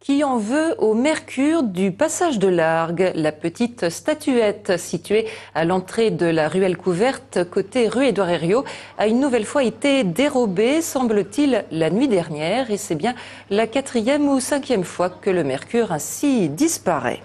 qui en veut au mercure du passage de Largue, la petite statuette située à l'entrée de la ruelle couverte côté rue Édouard Hériot a une nouvelle fois été dérobée, semble-t-il, la nuit dernière et c'est bien la quatrième ou cinquième fois que le mercure ainsi disparaît.